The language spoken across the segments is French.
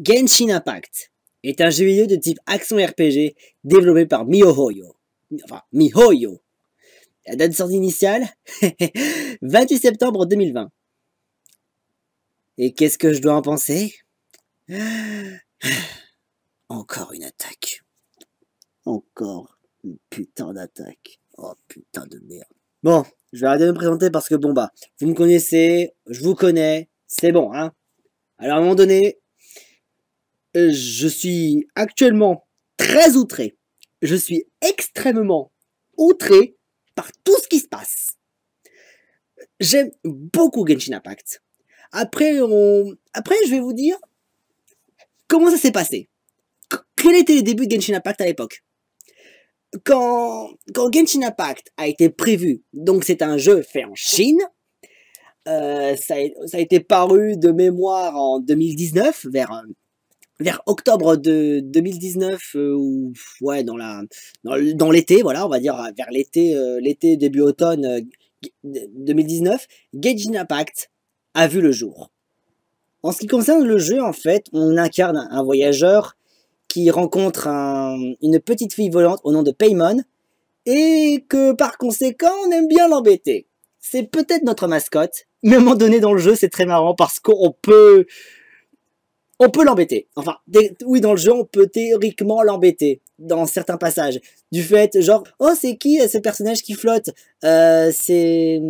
Genshin Impact est un jeu vidéo de type action RPG développé par MiHoYo. Enfin, MiHoYo. La date de sortie initiale 28 septembre 2020. Et qu'est-ce que je dois en penser Encore une attaque. Encore une putain d'attaque. Oh putain de merde. Bon, je vais arrêter de me présenter parce que bon bah, vous me connaissez, je vous connais, c'est bon hein. Alors à un moment donné, euh, je suis actuellement très outré. Je suis extrêmement outré par tout ce qui se passe. J'aime beaucoup Genshin Impact. Après, on... Après, je vais vous dire comment ça s'est passé. Quel était le début de Genshin Impact à l'époque quand, quand Genshin Impact a été prévu, donc c'est un jeu fait en Chine, euh, ça, a, ça, a été paru de mémoire en 2019, vers vers octobre de 2019 euh, ou ouais dans la dans, l'été voilà on va dire euh, vers l'été euh, l'été début automne 2019 Gaijin Impact a vu le jour. En ce qui concerne le jeu en fait on incarne un voyageur qui rencontre une petite fille volante au nom de Paymon et que par conséquent on aime bien l'embêter. C'est peut-être notre mascotte mais à un moment donné dans le jeu c'est très marrant parce qu'on peut on peut l'embêter. Enfin, oui, dans le jeu, on peut théoriquement l'embêter dans certains passages. Du fait, genre, oh, c'est qui euh, ce personnage qui flotte euh, C'est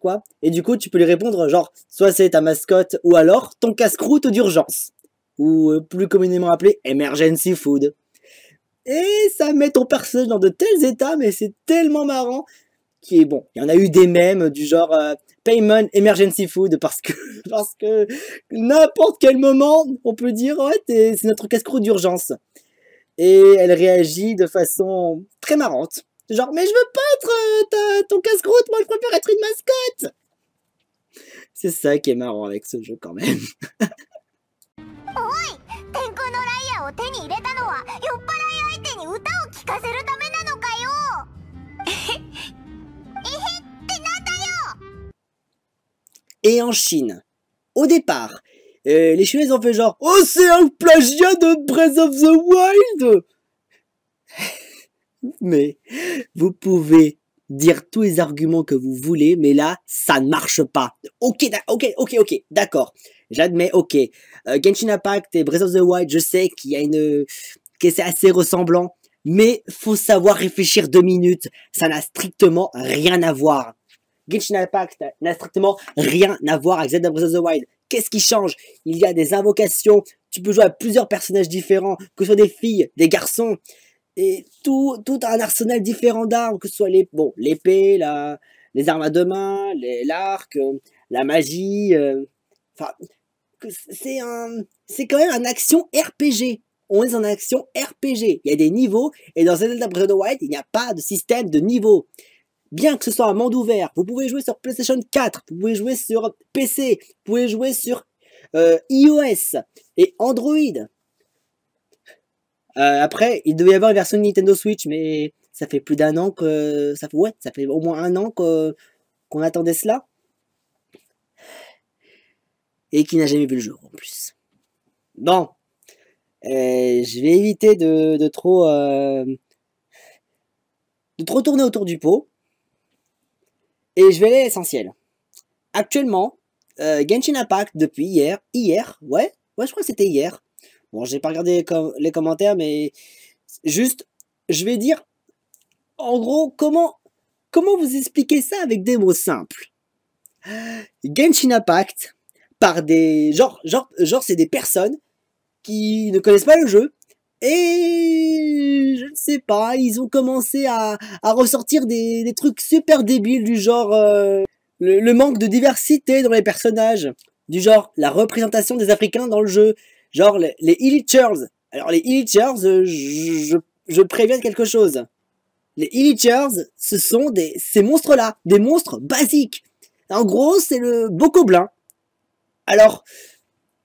quoi Et du coup, tu peux lui répondre, genre, soit c'est ta mascotte, ou alors ton casse-croûte d'urgence. Ou euh, plus communément appelé emergency food. Et ça met ton personnage dans de tels états, mais c'est tellement marrant. Qui est bon. Il y en a eu des mêmes, du genre, euh, Payment Emergency Food parce que parce que n'importe quel moment on peut dire ouais c'est notre casse-croûte d'urgence et elle réagit de façon très marrante genre mais je veux pas être euh, ton casse-croûte moi je préfère être une mascotte c'est ça qui est marrant avec ce jeu quand même et en Chine. Au départ, euh, les Chinois ont fait genre Oh, c'est un plagiat de Breath of the Wild Mais vous pouvez dire tous les arguments que vous voulez, mais là, ça ne marche pas. Ok, ok, ok, ok, d'accord. J'admets, ok. Euh, Genshin Impact et Breath of the Wild, je sais qu'il y a une... que c'est assez ressemblant, mais faut savoir réfléchir deux minutes. Ça n'a strictement rien à voir. Genshin Impact n'a strictement rien à voir avec Zelda Breath of the Wild. Qu'est-ce qui change Il y a des invocations, tu peux jouer à plusieurs personnages différents, que ce soit des filles, des garçons, et tout, tout un arsenal différent d'armes, que ce soit les, bon, l'épée, la, les armes à deux mains, l'arc, euh, la magie, euh, c'est un, c'est quand même un action RPG. On est en action RPG. Il y a des niveaux, et dans Zelda Breath of the Wild, il n'y a pas de système de niveau bien que ce soit un monde ouvert, vous pouvez jouer sur PlayStation 4, vous pouvez jouer sur PC, vous pouvez jouer sur euh, iOS et Android. Euh, après, il devait y avoir une version Nintendo Switch, mais ça fait plus d'un an que... Ça fait, ouais, ça fait au moins un an qu'on attendait cela. Et qui n'a jamais vu le jour, en plus. Bon. Euh, je vais éviter de trop... de trop tourner autour du pot. Et je vais aller à l'essentiel. Actuellement, euh, Genshin Impact, depuis hier, hier, ouais, ouais, je crois que c'était hier. Bon, j'ai pas regardé les, commentaires, mais juste, je vais dire, en gros, comment, comment vous expliquez ça avec des mots simples Genshin Impact, par des, genre, genre, genre c'est des personnes qui ne connaissent pas le jeu, et je ne sais pas, ils ont commencé à, à ressortir des, des, trucs super débiles du genre euh, le, manque de diversité dans les personnages, du genre la représentation des Africains dans le jeu, genre les, les Illichers. Alors les Illichers, euh, je, je, je, préviens quelque chose. Les Illichers, ce sont des, ces monstres-là, des monstres basiques. En gros, c'est le Bocoblin. Alors,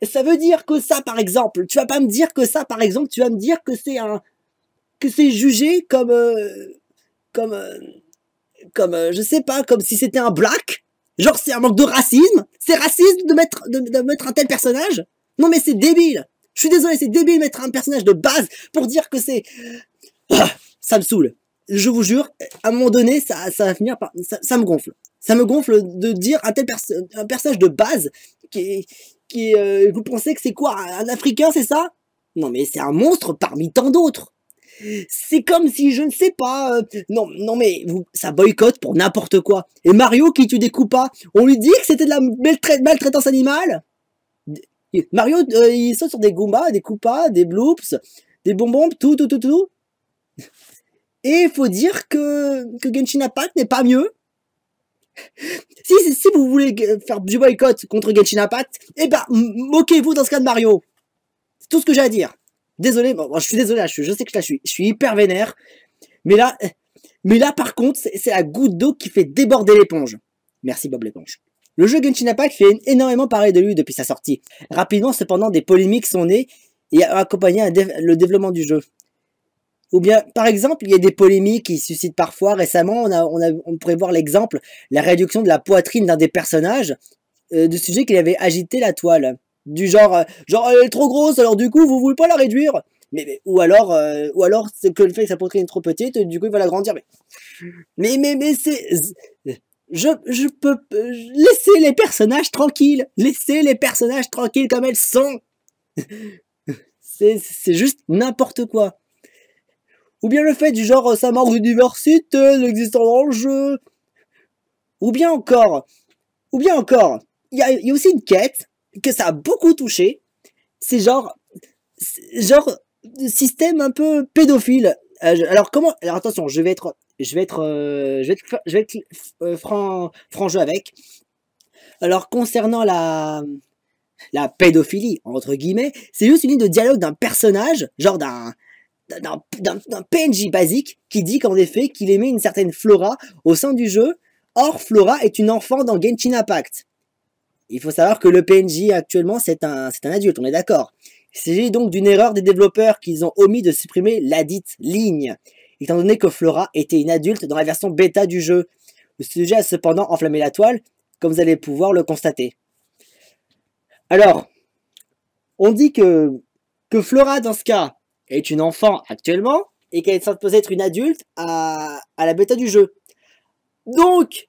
ça veut dire que ça, par exemple, tu vas pas me dire que ça, par exemple, tu vas me dire que c'est un, que c'est jugé comme, euh, comme, euh, comme, euh, je sais pas, comme si c'était un black. Genre c'est un manque de racisme. C'est raciste de mettre, de, mettre un tel personnage. Non mais c'est débile. Je suis désolé, c'est débile de mettre un personnage de base pour dire que c'est, ah, ça me saoule. Je vous jure, à un moment donné, ça, ça va finir par, ça, me gonfle. Ça me gonfle de dire un tel un personnage de base qui est, qui euh, vous pensez que c'est quoi Un Africain, c'est ça Non, mais c'est un monstre parmi tant d'autres. C'est comme si je ne sais pas. Euh, non, non, mais vous, ça boycotte pour n'importe quoi. Et Mario qui tue des coupas, on lui dit que c'était de la maltraitance animale Mario, euh, il saute sur des Goombas, des coupas, des Bloops, des bonbons, tout, tout, tout, tout. Et il faut dire que, que Genshin Impact n'est pas mieux si, si vous voulez faire du boycott contre Genshin Impact, eh ben, moquez-vous dans ce cas de Mario. C'est tout ce que j'ai à dire. Désolé, je suis désolé, je, sais que je, suis, je suis hyper vénère. Mais là, mais là par contre, c'est la goutte d'eau qui fait déborder l'éponge. Merci Bob l'éponge. Le jeu Genshin Impact fait énormément parler de lui depuis sa sortie. Rapidement, cependant, des polémiques sont nées et ont accompagné le développement du jeu. Ou bien, par exemple, il y a des polémiques qui suscitent parfois. Récemment, on, pourrait voir l'exemple, la réduction de la poitrine d'un des personnages, euh, de sujet qui avait agité la toile. Du genre, euh, genre, elle est trop grosse, alors du coup, vous voulez pas la réduire ou alors, euh, ou alors c'est que le fait que sa poitrine est trop petite, du coup il va la grandir. mais, mais, mais c'est, je, je peux laisser les personnages tranquilles, laissez les personnages tranquilles comme elles sont. c'est juste n'importe quoi. Ou bien le fait du genre sa euh, mort d'université, l'existence dans le jeu. Ou bien encore, ou bien encore, il y, a, aussi une quête que ça a beaucoup touché. C'est genre, genre système un peu pédophile. Euh, alors comment Alors attention, je vais être, je vais être, euh, je vais être, je vais être franc, franc jeu avec. Alors concernant la la pédophilie entre guillemets, c'est juste une ligne de dialogue d'un personnage, genre d'un d'un PNJ basique qui dit qu'en effet qu'il émet une certaine Flora au sein du jeu. Or, Flora est une enfant dans Genshin Impact. Il faut savoir que le PNJ actuellement, c'est un, un adulte, on est d'accord. Il s'agit donc d'une erreur des développeurs qu'ils ont omis de supprimer ladite ligne, étant donné que Flora était une adulte dans la version bêta du jeu. Le sujet a cependant enflammé la toile, comme vous allez pouvoir le constater. Alors, on dit que, que Flora, dans ce cas, est une enfant actuellement et qu'elle est censée être une adulte à, la bêta du jeu. Donc,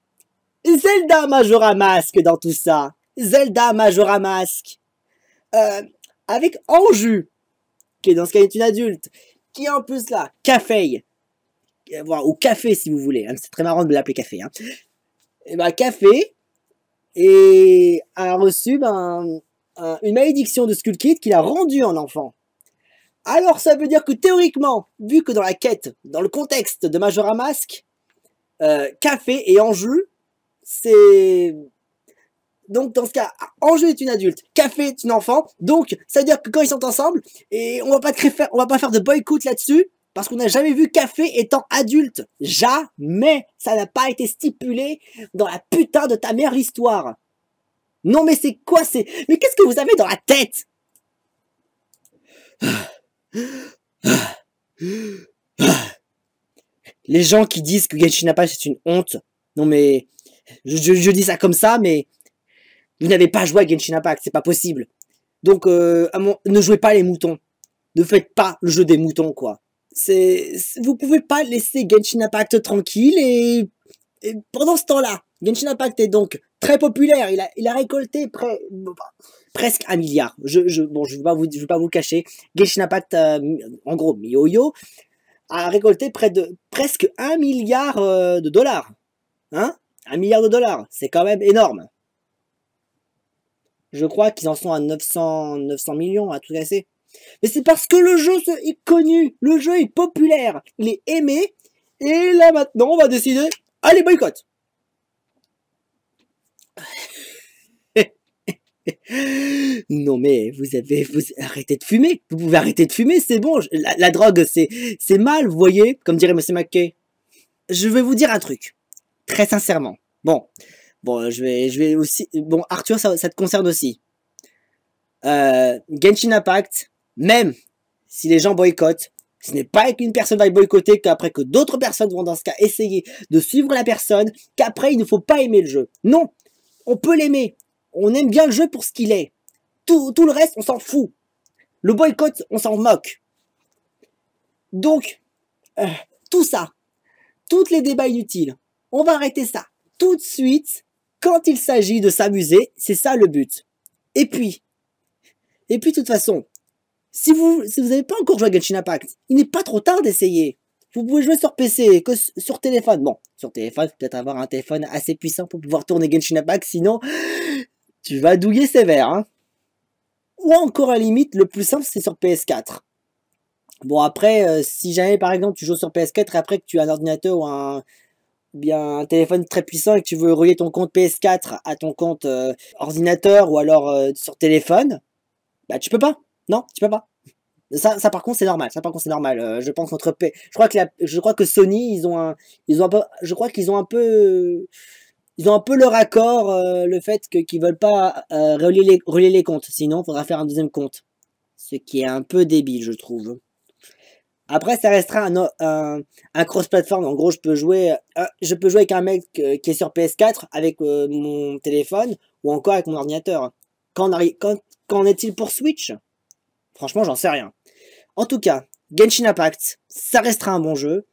Zelda Majora Mask dans tout ça. Zelda Majora Mask. Euh, avec Anju, qui est dans ce cas est une adulte, qui en plus là, Café, au Café si vous voulez, hein. c'est très marrant de l'appeler Café. Hein. Et eh ben, Café et a reçu ben, une malédiction de Skull Kid qui l'a rendu en enfant. Alors ça veut dire que théoriquement, vu que dans la quête, dans le contexte de Majora Mask, euh, café et jeu, c'est... Donc dans ce cas, jeu est une adulte, café est une enfant, donc ça veut dire que quand ils sont ensemble, et on va pas, on va pas faire de boycott là-dessus, parce qu'on n'a jamais vu café étant adulte. Jamais Ça n'a pas été stipulé dans la putain de ta mère l'histoire. Non mais c'est quoi c'est... Mais qu'est-ce que vous avez dans la tête les gens qui disent que Genshin Impact c'est une honte, non mais, je, dis ça comme ça, mais vous n'avez pas joué à Genshin Impact, c'est pas possible. Donc, euh, ne jouez pas les moutons. Ne faites pas le jeu des moutons, quoi. vous pouvez pas laisser Genshin Impact tranquille et pendant ce temps-là, Genshin Impact est donc très populaire. Il a, récolté près, presque un milliard. Je, je, bon, je ne vais, pas vous cacher. Genshin Impact, euh, en gros, MiYoYo, a récolté près de presque un milliard euh, de dollars. Hein? Un milliard de dollars. C'est quand même énorme. Je crois qu'ils en sont à 900, 900 millions à tout casser. Mais c'est parce que le jeu est connu, le jeu est populaire, il est aimé, et là maintenant on va décider, allez boycott non mais vous avez vous arrêtez de fumer. Vous pouvez arrêter de fumer, c'est bon. La, drogue c'est c'est mal, vous voyez, comme dirait monsieur McKay. Je vais vous dire un truc, très sincèrement. Bon, bon, je vais je vais aussi bon Arthur ça, te concerne aussi. Euh, Genshin Impact, même si les gens boycottent, ce n'est pas qu'une personne va boycotter qu'après que d'autres personnes vont dans ce cas essayer de suivre la personne, qu'après il ne faut pas aimer le jeu. Non, on peut l'aimer. On aime bien le jeu pour ce qu'il est. Tout, le reste, on s'en fout. Le boycott, on s'en moque. Donc, euh, tout ça, toutes les débats inutiles, on va arrêter ça tout de suite quand il s'agit de s'amuser. C'est ça le but. Et puis, et puis de toute façon, si vous si vous n'avez pas encore joué à Genshin Impact, il n'est pas trop tard d'essayer. Vous pouvez jouer sur PC, que sur téléphone. Bon, sur téléphone, peut-être avoir un téléphone assez puissant pour pouvoir tourner Genshin Impact, sinon tu vas douiller sévère. Hein. Ou encore à limite, le plus simple, c'est sur PS4. Bon, après, euh, si jamais, par exemple, tu joues sur PS4 et après que tu as un ordinateur ou un, bien, un téléphone très puissant et que tu veux relier ton compte PS4 à ton compte euh, ordinateur ou alors euh, sur téléphone, bah tu peux pas. Non, tu peux pas. Ça, par contre c'est normal. Ça par contre c'est normal. Euh, je pense je crois que je crois que Sony ils ont un ils ont peu... je crois qu'ils ont un peu ils ont un peu leur accord euh, le fait que qu'ils veulent pas euh, relier les les comptes. Sinon il faudra faire un deuxième compte, ce qui est un peu débile je trouve. Après ça restera un, un, cross platform. En gros je peux jouer je peux jouer avec un mec qui est sur PS4 avec mon téléphone ou encore avec mon ordinateur. Quand qu'en est-il pour Switch Franchement, j'en sais rien. En tout cas, Genshin Impact, ça restera un bon jeu.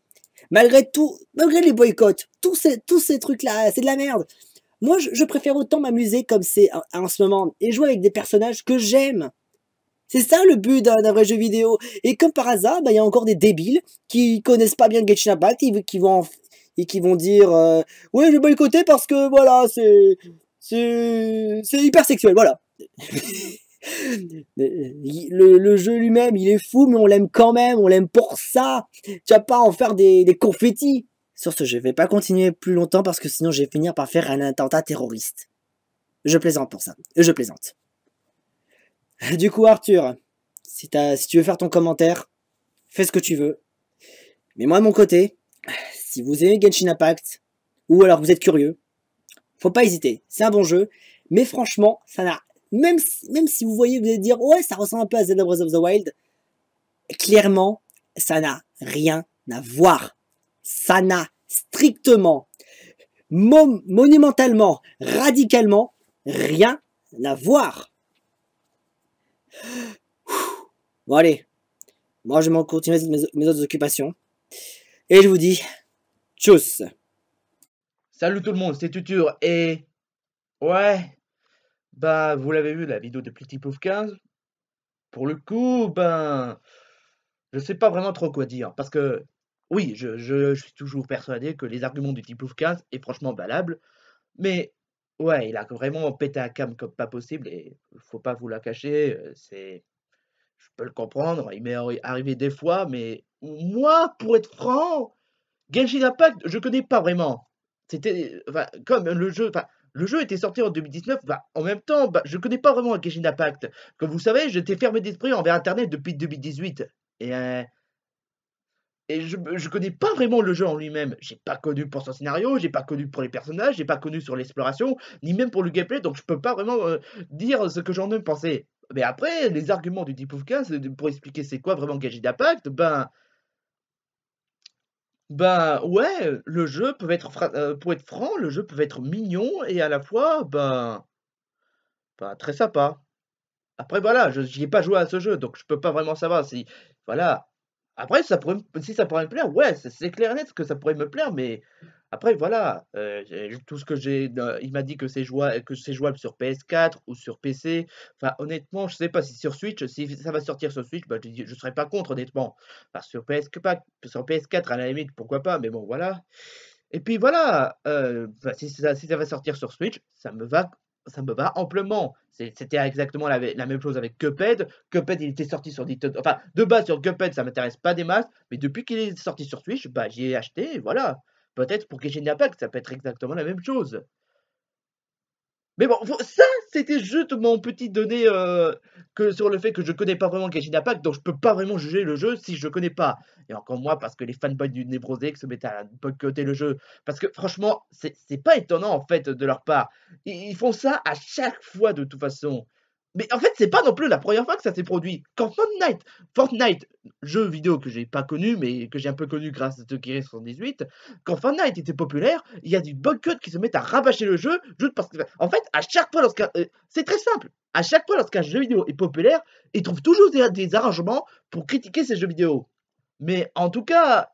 Malgré tout, malgré les boycotts, tous ces, trucs-là, c'est de la merde. Moi, je, préfère autant m'amuser comme c'est en ce moment et jouer avec des personnages que j'aime. C'est ça le but d'un vrai jeu vidéo. Et comme par hasard, bah, il y a encore des débiles qui connaissent pas bien Genshin Impact et qui vont, dire Oui, euh, Ouais, je vais boycotter parce que voilà, c'est. C'est hyper sexuel, voilà. Euh, le, jeu lui-même, il est fou, mais on l'aime quand même, on l'aime pour ça. Tu vas pas en faire des, confettis. Sur ce, je vais pas continuer plus longtemps parce que sinon je vais finir par faire un attentat terroriste. Je plaisante pour ça. Je plaisante. Du coup, Arthur, si, si tu veux faire ton commentaire, fais ce que tu veux. Mais moi, de mon côté, si vous aimez Genshin Impact, ou alors vous êtes curieux, faut pas hésiter. C'est un bon jeu, mais franchement, ça n'a même si, même si vous voyez, vous allez dire, ouais, ça ressemble un peu à The Breath of the Wild, clairement, ça n'a rien à voir. Ça n'a strictement, monumentalement, radicalement, rien à voir. Bon allez, moi je vais continuer mes, mes autres occupations. Et je vous dis, tchuss Salut tout le monde, c'est Tutur et... Ouais, bah, vous l'avez vu, la vidéo de Petit Pouf 15. Pour le coup, ben, je sais pas vraiment trop quoi dire. Parce que, oui, je, suis toujours persuadé que les arguments du Petit Pouf 15 est franchement valable. Mais, ouais, il a vraiment pété un cam comme pas possible. Et faut pas vous la cacher, euh, c'est. Je peux le comprendre, il m'est arrivé des fois, mais moi, pour être franc, Genshin Impact, je connais pas vraiment. C'était. Enfin, comme le jeu. Enfin, le jeu était sorti en 2019, bah, en même temps, bah, je connais pas vraiment Genshin Impact. Comme vous savez, j'étais fermé d'esprit envers Internet depuis 2018. Et, euh... et je, connais pas vraiment le jeu en lui-même. J'ai pas connu pour son scénario, j'ai pas connu pour les personnages, j'ai pas connu sur l'exploration, ni même pour le gameplay, donc je peux pas vraiment euh, dire ce que j'en ai pensé. Mais après, les arguments du Deep pour expliquer c'est quoi vraiment Genshin Impact, ben... Ben, ouais, le jeu peut être euh, pour être franc, le jeu peut être mignon et à la fois, ben ben, très sympa. Après voilà, je n'y ai pas joué à ce jeu, donc je peux pas vraiment savoir si voilà. Après, ça pourrait, si ça pourrait me plaire, ouais, c'est clair et net que ça pourrait me plaire, mais après, voilà, euh, tout ce que j'ai, euh, il m'a dit que c'est jouable, que c'est jouable sur PS4 ou sur PC. Enfin, honnêtement, je sais pas si sur Switch, si ça va sortir sur Switch, bah, je, je serais pas contre, honnêtement. sur PS, sur PS4 à la limite, pourquoi pas, mais bon, voilà. Et puis voilà, euh, bah, si, ça, va sortir sur Switch, ça me va ça me va amplement. C'était exactement la, même chose avec Cuphead. Cuphead, il était sorti sur Nintendo. Enfin, de base sur Cuphead, ça m'intéresse pas des masses, mais depuis qu'il est sorti sur Switch, bah, j'y ai acheté, voilà. Peut-être pour que Genshin Impact, ça peut être exactement la même chose. Mais bon, ça, c'était juste mon petit donné euh, que sur le fait que je connais pas vraiment Genshin Impact, donc je peux pas vraiment juger le jeu si je connais pas. Et encore moi, parce que les fanboys du Nébrosé se mettent à boycotter le jeu. Parce que franchement, c'est pas étonnant en fait de leur part. ils, font ça à chaque fois de toute façon. Mais en fait, c'est pas non plus la première fois que ça s'est produit. Quand Fortnite, Fortnite, jeu vidéo que j'ai pas connu, mais que j'ai un peu connu grâce à Tokyo 78, quand Fortnite était populaire, il y a du bug qui se met à rabâcher le jeu, juste parce que. En fait, à chaque fois lorsqu'un. Euh, c'est très simple. À chaque fois lorsqu'un jeu vidéo est populaire, ils trouvent toujours des, arrangements pour critiquer ces jeux vidéo. Mais en tout cas,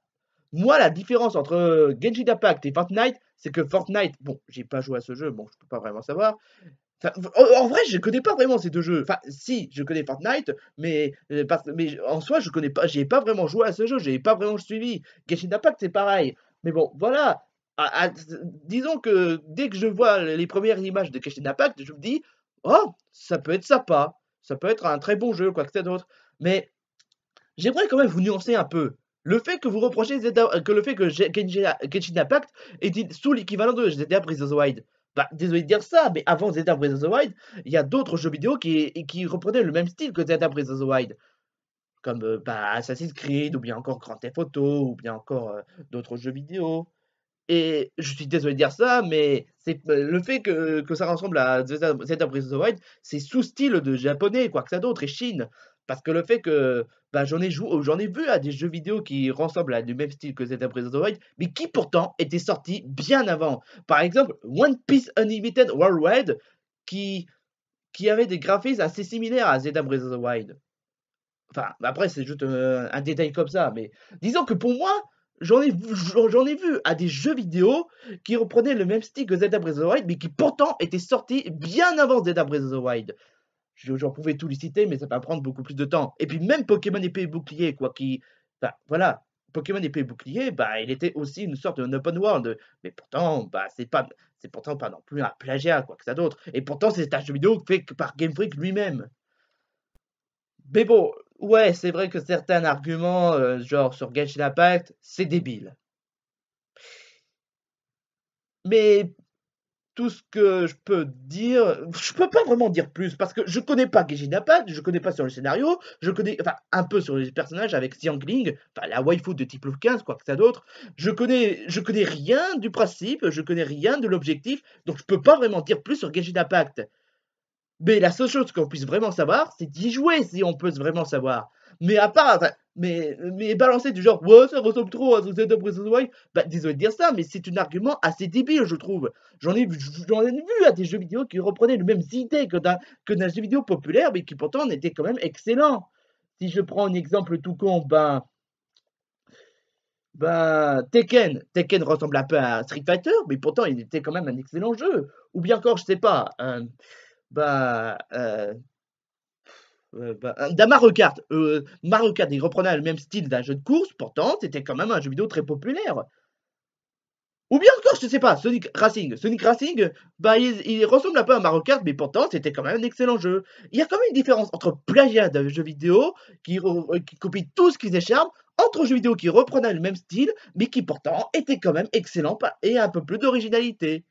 moi, la différence entre Genshin Impact et Fortnite, c'est que Fortnite, bon, j'ai pas joué à ce jeu, bon, je peux pas vraiment savoir, en vrai, je connais pas vraiment ces deux jeux. Enfin, si, je connais Fortnite, mais, euh, en soi, je connais pas, j'ai pas vraiment joué à ce jeu, j'ai pas vraiment suivi. Genshin Impact, c'est pareil. Mais bon, voilà. Ah, ah, disons que dès que je vois les premières images de Genshin Impact, je me dis, oh, ça peut être sympa, ça peut être un très bon jeu, quoi que c'est d'autre. Mais j'aimerais quand même vous nuancer un peu. Le fait que vous reprochez euh, que le fait que Genshin Impact est sous l'équivalent de Zelda Breath of the Wild bah, désolé de dire ça, mais avant Zeta Breath of the Wild, il y a d'autres jeux vidéo qui, reprenaient le même style que Zeta Breath of the Wild. Comme euh, bah, Assassin's Creed, ou bien encore Grand Theft Auto, ou bien encore euh, d'autres jeux vidéo. Et je suis désolé de dire ça, mais c'est euh, le fait que, ça ressemble à Zeta Breath of the Wild, c'est sous-style de japonais, quoi que ça d'autre, et Chine. Parce que le fait que bah, j'en ai joué, j'en ai vu à des jeux vidéo qui ressemblent à du même style que Zelda Breath of the Wild, mais qui pourtant étaient sortis bien avant. Par exemple, One Piece Unlimited Worldwide, qui, qui avait des graphismes assez similaires à Zelda Breath of the Wild. Enfin, après, c'est juste euh, un, détail comme ça, mais disons que pour moi, j'en ai, j'en ai vu à des jeux vidéo qui reprenaient le même style que Zelda Breath of the Wild, mais qui pourtant étaient sortis bien avant Zelda Breath of the Wild j'en pouvais tout les citer, mais ça va prendre beaucoup plus de temps. Et puis même Pokémon épée et bouclier, quoi, qui... Enfin, voilà, Pokémon épée et bouclier, bah, il était aussi une sorte de open world. Mais pourtant, bah, c'est pas, c'est pourtant pas non plus un plagiat, quoi que ça d'autre. Et pourtant, c'est un jeu vidéo fait par Game Freak lui-même. Mais bon, ouais, c'est vrai que certains arguments, euh, genre sur Genshin Impact, c'est débile. Mais tout ce que je peux dire, je peux pas vraiment dire plus parce que je connais pas Geji Impact. je connais pas sur le scénario, je connais enfin un peu sur les personnages avec Xiangling. enfin la waifu de type 15 quoi que ça d'autre. Je connais je connais rien du principe, je connais rien de l'objectif, donc je peux pas vraiment dire plus sur Geji Impact. Mais la seule chose qu'on puisse vraiment savoir, c'est d'y jouer si on peut vraiment savoir. Mais à part, mais, mais balancer du genre, ouais, ça ressemble trop à Zelda de of the Wild, bah désolé de dire ça, mais c'est un argument assez débile, je trouve. J'en ai, j'en ai vu à des jeux vidéo qui reprenaient les mêmes idées que d'un, que d'un jeu vidéo populaire, mais qui pourtant était quand même excellents. Si je prends un exemple tout con, ben. Ben, Tekken. Tekken ressemble un peu à Street Fighter, mais pourtant il était quand même un excellent jeu. Ou bien encore, je sais pas, un... Euh, ben, euh, euh, bah, euh, d'un Kart, euh, Mario Kart, il reprenait le même style d'un jeu de course, pourtant, c'était quand même un jeu vidéo très populaire. Ou bien encore, je sais pas, Sonic Racing. Sonic Racing, bah, il, ressemble un peu à Mario Kart, mais pourtant, c'était quand même un excellent jeu. Il y a quand même une différence entre plagiat de jeux vidéo, qui, copie tout ce qu'ils écharpent, entre jeux vidéo qui reprenait le même style, mais qui pourtant était quand même excellents et un peu plus d'originalité.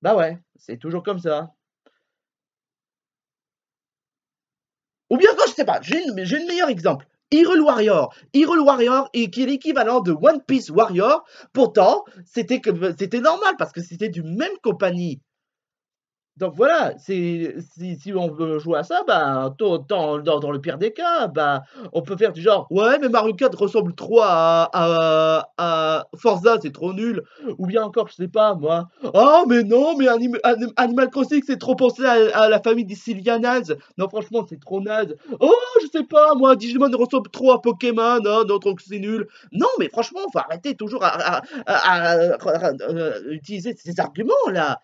Bah ouais, c'est toujours comme ça. Ou bien quoi, je sais pas, j'ai une, meilleur exemple. Hyrule Warrior. Hyrule Warrior qui est l'équivalent de One Piece Warrior. Pourtant, c'était, c'était normal parce que c'était du même compagnie donc voilà, si, si, on veut jouer à ça, bah, dans, dans, le pire des cas, bah, on peut faire du genre Ouais, mais Mario Kart ressemble trop à, Forza, c'est trop nul. Ou bien encore, je sais pas, moi Oh, mais non, mais Animal Crossing, c'est trop pensé à, la famille des Sylvianaz. Non, franchement, c'est trop naze. Oh, je sais pas, moi, Digimon ressemble trop à Pokémon, hein, non, donc c'est nul. Non, mais franchement, faut arrêter toujours à, à euh, utiliser ces arguments là.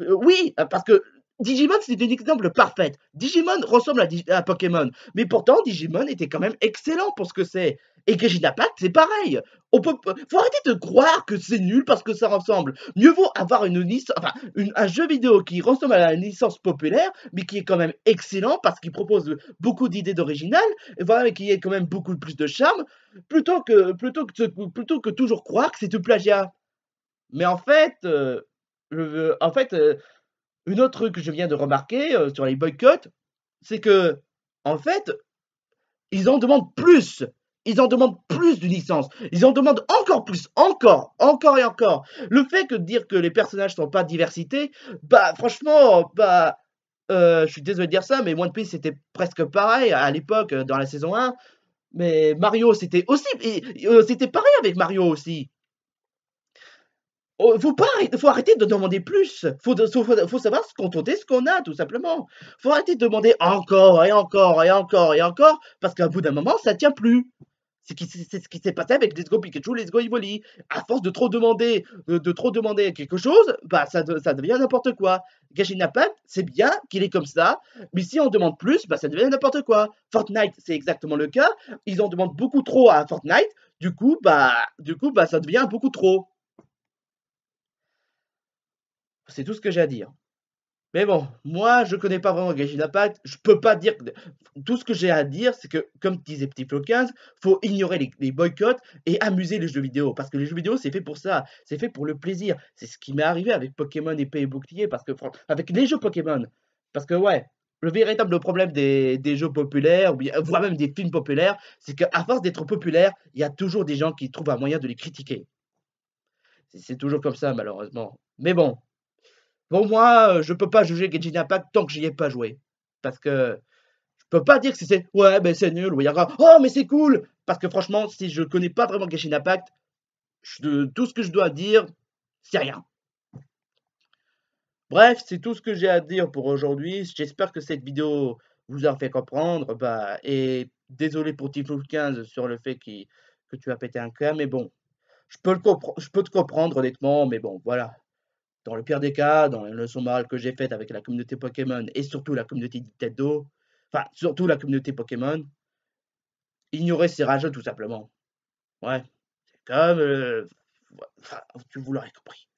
Euh, oui, euh, parce que Digimon, c'est un exemple parfait. Digimon ressemble à, Pokémon. Mais pourtant, Digimon était quand même excellent pour ce que c'est. Et Genshin c'est pareil. On peut, faut arrêter de croire que c'est nul parce que ça ressemble. Mieux vaut avoir une enfin, un jeu vidéo qui ressemble à la licence populaire, mais qui est quand même excellent parce qu'il propose beaucoup d'idées d'original, et voilà, mais qui est quand même beaucoup plus de charme, plutôt que, plutôt que, plutôt que toujours croire que c'est du plagiat. Mais en fait, euh, en fait, euh, une autre que je viens de remarquer euh, sur les boycotts, c'est que, en fait, ils en demandent plus. Ils en demandent plus d'une licence. Ils en demandent encore plus, encore, encore et encore. Le fait que de dire que les personnages sont pas diversité, bah franchement, bah euh, je suis désolé de dire ça, mais One Piece c'était presque pareil à l'époque dans la saison 1. Mais Mario c'était aussi, c'était pareil avec Mario aussi. Oh, faut faut arrêter de demander plus. Faut, faut, savoir se contenter ce qu'on a, tout simplement. Faut arrêter de demander encore et encore et encore et encore, parce qu'à bout d'un moment, ça tient plus. C'est ce qui s'est passé avec Let's Go Pikachu, Let's Go Evoli. À force de trop demander, euh, de, trop demander quelque chose, bah ça, devient n'importe quoi. Genshin c'est bien qu'il est comme ça, mais si on demande plus, bah ça devient n'importe quoi. Fortnite, c'est exactement le cas. Ils en demandent beaucoup trop à Fortnite, du coup, bah, du coup, bah ça devient beaucoup trop. C'est tout ce que j'ai à dire. Mais bon, moi, je connais pas vraiment la pâte Je peux pas dire. Tout ce que j'ai à dire, c'est que, comme disait Petit Flo 15, faut ignorer les, boycotts et amuser les jeux vidéo. Parce que les jeux vidéo, c'est fait pour ça. C'est fait pour le plaisir. C'est ce qui m'est arrivé avec Pokémon épée et bouclier. Parce que, avec les jeux Pokémon. Parce que, ouais, le véritable problème des, des, jeux populaires, voire même des films populaires, c'est qu'à force d'être populaire, il y a toujours des gens qui trouvent un moyen de les critiquer. C'est toujours comme ça, malheureusement. Mais bon, Bon moi, euh, je peux pas juger Genshin Impact tant que j'y ai pas joué. Parce que je peux pas dire que c'est ouais, ben c'est nul, ou il y aura oh, mais c'est cool. Parce que franchement, si je connais pas vraiment Genshin Impact, tout ce que je dois dire, c'est rien. Bref, c'est tout ce que j'ai à dire pour aujourd'hui. J'espère que cette vidéo vous a fait comprendre. Bah, et désolé pour Tiflo 15 sur le fait que tu as pété un cœur. mais bon, je peux, le je peux te comprendre honnêtement, mais bon, voilà dans le pire des cas, dans les leçons morales que j'ai faites avec la communauté Pokémon et surtout la communauté Teddo, enfin, surtout la communauté Pokémon, ignorer ces rageux tout simplement. Ouais, c'est comme. Euh, vous l'aurez compris.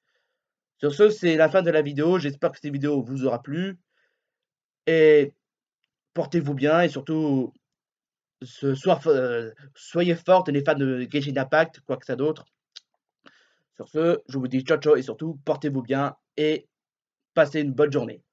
Sur ce, c'est la fin de la vidéo. J'espère que cette vidéo vous aura plu. Et portez-vous bien et surtout, ce euh, soyez fortes les fans de Genshin Impact, quoi que ça d'autre. Sur ce, je vous dis ciao ciao et surtout, portez-vous bien et passez une bonne journée.